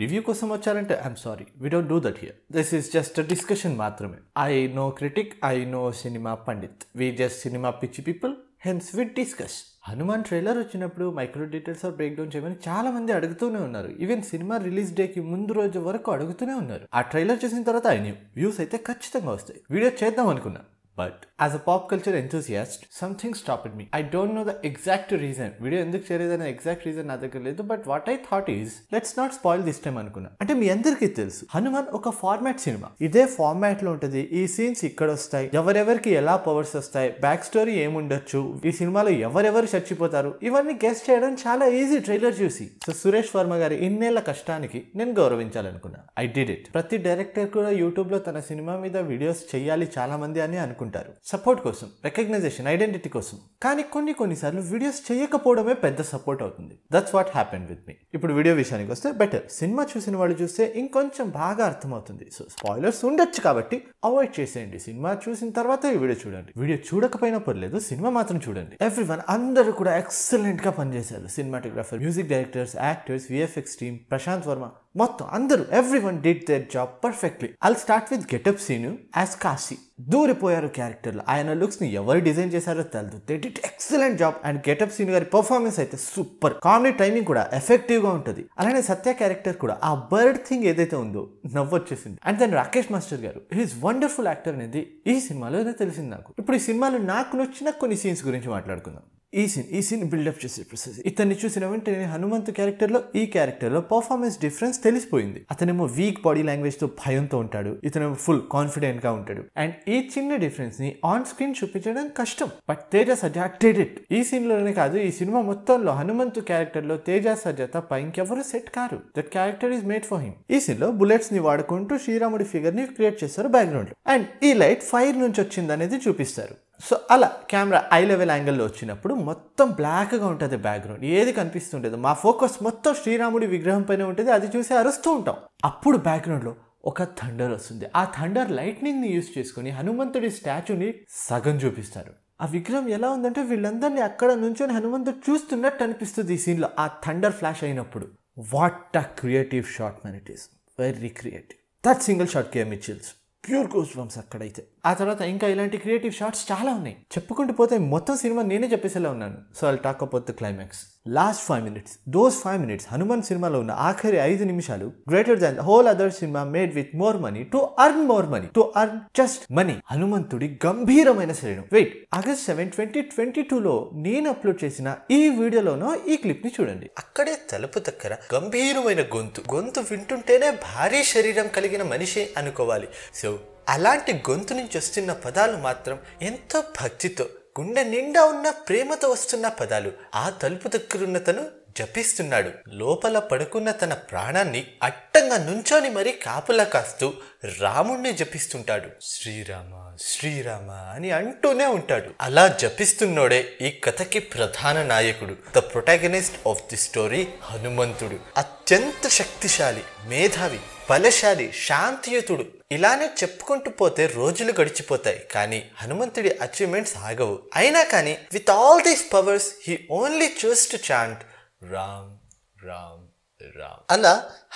review కోసం వచ్చారంటే I'm sorry we don't do that here this is just discussion మాత్రమే I no critic I no cinema pandit we just cinema పిచ్చి people hence with discuss Hanuman trailer వచ్చినప్పుడు micro details or break down చేయమని చాలా మంది అడుగుతూనే ఉన్నారు ఈవెన్ సినిమా రిలీజ్ డేకి ముందు రోజు వరకు అడుగుతూనే ఉన్నారు ఆ ట్రైలర్ చూసిన తర్వాత ఆయన వ్యూస్ అయితే ఖచ్చితంగా వస్తాయి వీడియో చేద్దాం అనుకున్నా but as a pop culture enthusiast something stop it me I don't know the exact reason video ఎందుకు అనే ఎగ్జాక్ట్ రీజన్ నా దగ్గర లేదు but what I thought is let's not spoil this time అనుకున్నా అంటే మీ అందరికీ తెలుసు హనుమాన్ ఒక ఫార్మాట్ సినిమా ఇదే ఫార్మాట్ లో ఉంటుంది ఈ సీన్స్ ఇక్కడ వస్తాయి ఎవరెవరికి ఎలా పవర్స్ వస్తాయి బ్యాక్ స్టోరీ ఏముండొచ్చు ఈ సినిమాలో ఎవరెవరు చచ్చిపోతారు ఇవన్నీ గెస్ట్ చేయడం చాలా ఈజీ ట్రైలర్ చూసి సో సురేష్ వర్మ గారి ఇన్నేళ్ల కష్టానికి నేను గౌరవించాలనుకున్నా ఐ డిడ్ ఇట్ ప్రతి డైరెక్టర్ కూడా యూట్యూబ్ లో తన సినిమా మీద వీడియోస్ చేయాలి చాలా మంది అని అనుకున్నాను ఉంటారు సపోర్ట్ కోసం రికగ్నైజేషన్ ఐడెంటిటీ కోసం కానీ కొన్ని కొన్నిసార్లు వీడియోస్ చేయకపోవడమే పెద్ద సపోర్ట్ అవుతుంది that's what happen with me ఇప్పుడు వీడియో విషయానికి వస్తే బెటర్ సినిమా చూసిన వాళ్ళు చూస్తే ఇంకొంచెం బాగా అర్థమవుతుంది సో స్పాయిలర్స్ ఉండొచ్చు కాబట్టి అవాయిడ్ చేసేయండి సినిమా చూసిన తర్వాత ఈ వీడియో చూడండి వీడియో చూడకపోయినా పర్లేదు సినిమా మాత్రం చూడండి ఎవ్రీ వన్ అందరూ కూడా ఎక్సలెంట్ గా పనిచేశారు cinematographer music directors actors VFX team Prashanth Varma మొత్తం అందరూ everyone did their job perfectly I start with getup సీన్ యాజ్ కాశీ దూరిపోయారు క్యారెక్టర్లు ఆయన లుక్స్ని ఎవరు డిజైన్ చేశారో తెలదు they did excellent job and getup సీన్ గారి పర్ఫార్మెన్స్ అయితే సూపర్ కామెడీ టైమింగ్ కూడా ఎఫెక్టివ్గా ఉంటుంది అలానే సత్య క్యారెక్టర్ కూడా ఆ బర్డ్ థింగ్ ఏదైతే ఉందో నవ్వొచ్చేసింది అండ్ దెన్ రాకేష్ మాస్టర్ గారు హీస్ వండర్ఫుల్ యాక్టర్ అనేది ఈ సినిమాలో తెలిసింది నాకు ఇప్పుడు ఈ సినిమాలో నాకు నచ్చిన కొన్ని సీన్స్ గురించి మాట్లాడుకుందాం ఈ సీన్ ఈ సీన్ బిల్డప్ చేసే ప్రొసెస్ ఇతన్ని చూసిన వెంటనే హనుమంతు క్యారెక్టర్లో ఈ క్యారెక్టర్లో పర్ఫార్మెన్స్ డిఫరెన్స్ తెలిసిపోయింది అతనేమో వీక్ బాడీ లాంగ్వేజ్తో భయంతో ఉంటాడు ఇతనేమో ఫుల్ కాన్ఫిడెంట్గా ఉంటాడు అండ్ ఈ చిన్న డిఫరెన్స్ని ఆన్ స్క్రీన్ చూపించడం కష్టం బట్ తేజ సజ్జ డెడ్ ఇట్ ఈ సీన్లోనే కాదు ఈ సినిమా మొత్తంలో హనుమంతు క్యారెక్టర్లో తేజ సజ్జ తప్ప ఇంకెవరు సెట్ కారు that character is made for him ఈ సీన్లో బుల్లెట్స్ని వాడుకుంటూ శ్రీరాముడి ఫిగర్ని క్రియేట్ చేస్తారు బ్యాక్గ్రౌండ్ అండ్ ఈ లైట్ ఫైర్ నుంచి వచ్చింది అనేది చూపిస్తారు సో అలా కెమెరా ఐ లెవెల్ యాంగిల్లో వచ్చినప్పుడు మొత్తం బ్లాక్గా ఉంటుంది బ్యాక్గ్రౌండ్ ఏది కనిపిస్తుంటుంది మా ఫోకస్ మొత్తం శ్రీరాముడి విగ్రహం పైన ఉంటుంది అది చూసి అరుస్తూ ఉంటాం అప్పుడు బ్యాక్గ్రౌండ్లో ఒక థండర్ వస్తుంది ఆ థండర్ లైట్నింగ్ని యూజ్ చేసుకుని హనుమంతుడి స్టాచ్యూని సగం చూపిస్తారు ఆ విగ్రహం ఎలా ఉందంటే వీళ్ళందరినీ అక్కడ నుంచొని హనుమంతుడు చూస్తున్నట్టు అనిపిస్తుంది ఈ సీన్లో ఆ థండర్ ఫ్లాష్ అయినప్పుడు what a creative shot man it is very creative that single shot came ఇచ్చిల్స్ ప్యూర్ గోస్ బంప్స్ అక్కడైతే ఆ తర్వాత ఇంకా ఇలాంటి క్రియేటివ్ షార్ట్స్ చాలా ఉన్నాయి చెప్పుకుంటూ పోతే మొత్తం సినిమా నేనే చెప్పేసేలా ఉన్నాను so I'll talk about the climax last five minutes those five minutes Hanuman సినిమాలో ఉన్న ఆఖరి ఐదు నిమిషాలు greater than whole other cinema made with more money to earn more money to earn just money హనుమంతుడి గంభీరమైన శరీరం wait August seven twenty twenty టూలో నేను అప్లోడ్ చేసిన ఈ వీడియోలోనో ఈ క్లిప్ ని చూడండి అక్కడే తలుపు దగ్గర గంభీరమైన గొంతు గొంతు వింటుంటేనే భారీ శరీరం కలిగిన మనిషి అనుకోవాలి సో అలాంటి గొంతు నుంచి వస్తున్న పదాలు మాత్రం ఎంతో భక్తితో గుండె నిండా ఉన్న ప్రేమతో వస్తున్న పదాలు ఆ తలుపు దగ్గరున్న తను జపిస్తున్నాడు లోపల పడుకున్న తన ప్రాణాన్ని అట్టంగా నుంచోని మరీ కాపులా కాస్తూ రాముణ్ణి జపిస్తుంటాడు శ్రీరామ శ్రీరామ అని అంటూనే ఉంటాడు అలా జపిస్తున్నోడే ఈ కథకి ప్రధాన నాయకుడు the protagonist of the story హనుమంతుడు అత్యంత శక్తిశాలి మేధావి బలశాలి శాంతియుతుడు ఇలానే చెప్పుకుంటూ పోతే రోజులు గడిచిపోతాయి కానీ హనుమంతుడి అచీవ్మెంట్స్ ఆగవు అయినా కానీ with all these powers he only chooses to chant Ram Ram Ram ಅಲ್ಲ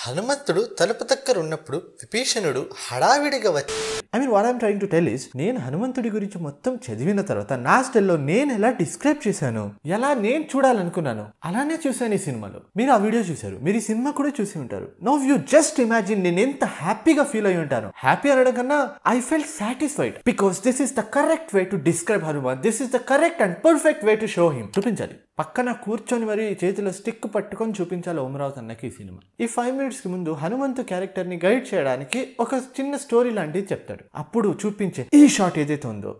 హనుమంతుడు తలుపు దగ్గరున్నప్పుడు విభీషణుడు హడావిడిగా వచ్చి I mean what I'm trying to tell is నేను హనుమంతుడి గురించి మొత్తం చదివిన తర్వాత నా స్టెల్లో నేను ఎలా డిస్క్రైబ్ చేశాను ఎలా నేను చూడాలనుకున్నాను అలానే చూశాను ఈ సినిమాలో మీరు ఆ వీడియో చూశారు మీరు ఈ సినిమా కూడా చూసి ఉంటారు నో యూ జస్ట్ ఇమాజిన్ నేను ఎంత హ్యాపీగా ఫీల్ అయి ఉంటాను హ్యాపీ అనడం కన్నా I felt satisfied because this is the correct way to describe Hanuman this is the correct and perfect way to show him చూపించాలి పక్కన కూర్చొని మరి చేతిలో స్టిక్ పట్టుకొని చూపించాలి ఓమరావత్ అన్నకి ఈ సినిమా ఈ ఫైవ్ ఇంటర్మీడియట్స్కి ముందు హనుమంతు క్యారెక్టర్ని గైడ్ చేయడానికి ఒక చిన్న స్టోరీ లాంటిది చెప్తాడు అప్పుడు చూపించే ఈ షాట్ ఏదైతే ఉందో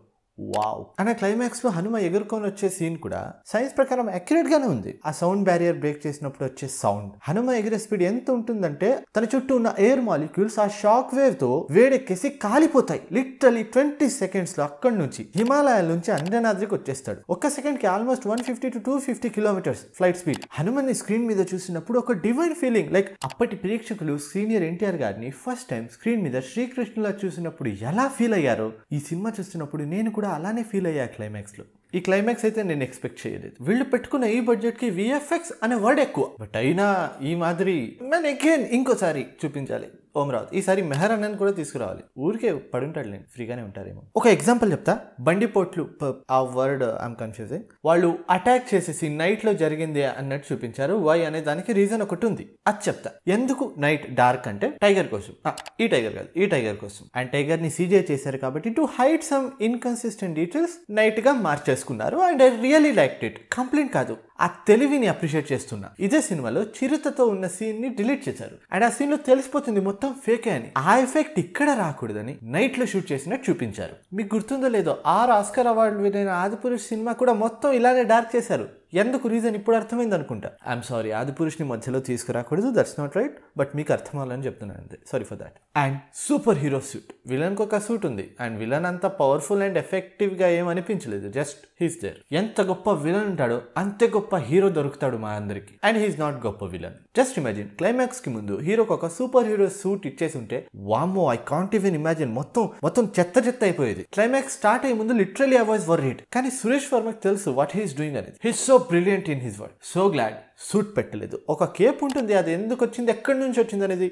వావ్ అండ్ క్లైమాక్స్ లో హనుమ ఎగురుకొని వచ్చే సీన్ కూడా సైన్స్ ప్రకారం అక్యురేట్ గానే ఉంది ఆ సౌండ్ బ్యారియర్ బ్రేక్ చేసినప్పుడు వచ్చే సౌండ్ హనుమ ఎగిరే స్పీడ్ ఎంత ఉంటుందంటే తన చుట్టూ ఉన్న ఎయిర్ మాలిక్యూల్స్ ఆ షాక్ వేవ్ తో వేడెక్కేసి కాలిపోతాయి లిటరలీ ట్వంటీ సెకండ్స్ లో అక్కడి నుంచి హిమాలయాల నుంచి అంజనాద్రికి వచ్చేస్తాడు ఒక సెకండ్ కి almost one fifty to two fifty kilometres flight speed హనుమని స్క్రీన్ మీద చూసినప్పుడు ఒక డివైన్ ఫీలింగ్ లైక్ అప్పటి ప్రేక్షకులు సీనియర్ ఎన్టీఆర్ గారిని ఫస్ట్ టైం స్క్రీన్ మీద శ్రీకృష్ణులా చూసినప్పుడు ఎలా ఫీల్ అయ్యారో ఈ సినిమా చూస్తున్నప్పుడు నేను కూడా కూడా అలానే ఫీల్ అయ్యా క్లైమాక్స్లో ఈ క్లైమాక్స్ అయితే నేను ఎక్స్పెక్ట్ చేయలేదు వీళ్ళు పెట్టుకున్న ఈ బడ్జెట్కి విఎఫ్ఎక్స్ అనే వర్డ్ ఎక్కువ బట్ అయినా ఈ మాదిరి నేను అగైన్ ఇంకోసారి చూపించాలి ఓమరావత్ ఈసారి మెహర్ అన్నని కూడా తీసుకురావాలి ఊరికే నేను ఫ్రీగానే ఉంటారేమో ఒక ఎగ్జాంపుల్ చెప్తా బండిపోట్లు ఆ వర్డ్ ఐమ్ కన్ఫ్యూజింగ్ వాళ్ళు అటాక్ చేసేసి నైట్లో జరిగింది అన్నట్టు చూపించారు వై అనే దానికి రీజన్ ఒకటి ఉంది అది చెప్తా ఎందుకు నైట్ డార్క్ అంటే టైగర్ కోసం ఈ టైగర్ కాదు ఈ టైగర్ కోసం అండ్ టైగర్ ని సీజే చేశారు కాబట్టి to hide some inconsistent details night గా మార్చేసుకున్నారు and I really like it complaint కాదు ఆ తెలివిని అప్రిషియేట్ చేస్తున్నా ఇదే సినిమాలో చిరుతతో ఉన్న సీన్ ని డిలీట్ చేశారు అండ్ ఆ సీన్ లో తెలిసిపోతుంది మొత్తం ఫేకే అని ఆ ఎఫెక్ట్ ఇక్కడ రాకూడదని నైట్ లో షూట్ చేసినట్టు చూపించారు మీకు గుర్తుందో లేదో ఆరు ఆస్కర్ అవార్డు వినైన ఆదిపురుష్ సినిమా కూడా మొత్తం ఇలానే డార్క్ చేశారు ఎందుకు రీజన్ ఇప్పుడు అర్థమైంది అనుకుంటా ఐఎమ్ సారీ ఆది పురుషుని మధ్యలో తీసుకురాకూడదు దట్స్ నాట్ రైట్ బట్ మీకు అర్థం అవ్వాలని చెప్తున్నాను అంతే sorry for that and super hero suit విలన్కి ఒక సూట్ ఉంది అండ్ విలన్ అంత పవర్ఫుల్ అండ్ ఎఫెక్టివ్గా ఏమనిపించలేదు జస్ట్ హీస్ దేర్ ఎంత గొప్ప విలన్ ఉంటాడో అంతే గొప్ప హీరో దొరుకుతాడు మా అందరికి అండ్ హీస్ నాట్ గొప్ప విలన్ జస్ట్ ఇమాజిన్ క్లైమాక్స్ కి ముందు హీరోకి ఒక సూపర్ హీరో సూట్ ఇచ్చేసి ఉంటే వామో ఐ కాంట్ ఈవెన్ ఇమాజిన్ మొత్తం మొత్తం చెత్త చెత్త అయిపోయేది క్లైమాక్స్ స్టార్ట్ అయ్యే ముందు లిటరలీ ఐ వాజ్ హిట్ కానీ సురేష్ వర్మకి తెలుసు వాట్ హీస్ డూయింగ్ అనేది he's so brilliant in his word so glad suit పెట్టలేదు ఒక కేప్ ఉంటుంది అది ఎందుకు వచ్చింది ఎక్కడి నుంచి వచ్చింది అనేది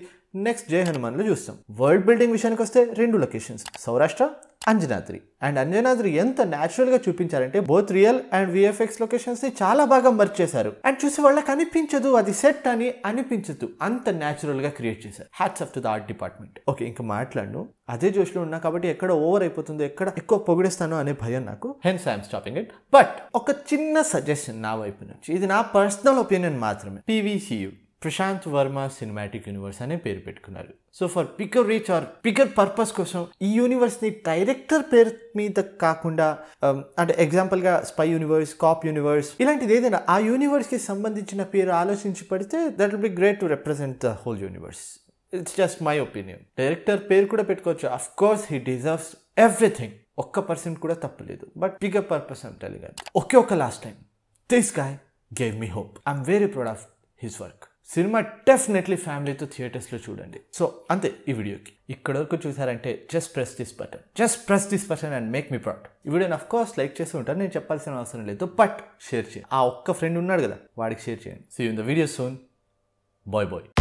నెక్స్ట్ జయ హనుమాన్లో చూస్తాం వరల్డ్ బిల్డింగ్ విషయానికి వస్తే రెండు లొకేషన్స్ సౌరాష్ట్ర అంజనాద్రి అండ్ అంజనాద్రి ఎంత న్యాచురల్ గా చూపించారంటే both real and VFX locations ని చాలా బాగా మర్చ్ చేశారు అండ్ చూసే వాళ్ళకి అనిపించదు అది సెట్ అని అనిపించదు అంత న్యాచురల్ గా క్రియేట్ చేశారు hats off to the art department okay ఇంకా మాట్లాడను అదే జోష్లో ఉన్నా కాబట్టి ఎక్కడ ఓవర్ అయిపోతుందో ఎక్కడ ఎక్కువ పొగిడేస్తాను అనే భయం నాకు hence I'm stopping it but ఒక చిన్న సజెషన్ నా వైపు నుంచి ఇది నా పర్సనల్ ఒపీనియన్ మాత్రమే PVCU Prashanth Varma cinematic universe అనే పేరు పెట్టుకున్నారు so for bigger reach or bigger purpose కోసం ఈ యూనివర్స్ని డైరెక్టర్ పేరు మీద కాకుండా um, అంటే ఎగ్జాంపుల్గా స్పై యూనివర్స్ కాప్ యూనివర్స్ ఇలాంటిది ఏదైనా ఆ యూనివర్స్కి సంబంధించిన పేరు ఆలోచించి పడితే that will be great to represent the whole universe it's just my opinion director పేరు కూడా పెట్టుకోవచ్చు of course he deserves everything ఒక్క పర్సెంట్ కూడా తప్పలేదు బట్ పికర్ పర్పస్ అంటే ఒకే ఒక last time this guy gave me hope I'm very proud of his work సినిమా డెఫినెట్లీ ఫ్యామిలీతో థియేటర్స్లో చూడండి సో అంతే ఈ వీడియోకి ఇక్కడ వరకు చూసారంటే just press this button just press this button and make me proud ఈ వీడియో అఫ్ కోర్స్ లైక్ చేస్తూ ఉంటాను నేను చెప్పాల్సిన అవసరం లేదు బట్ షేర్ చేయండి ఆ ఒక్క ఫ్రెండ్ ఉన్నాడు కదా వాడికి షేర్ చేయండి see in the video soon bye bye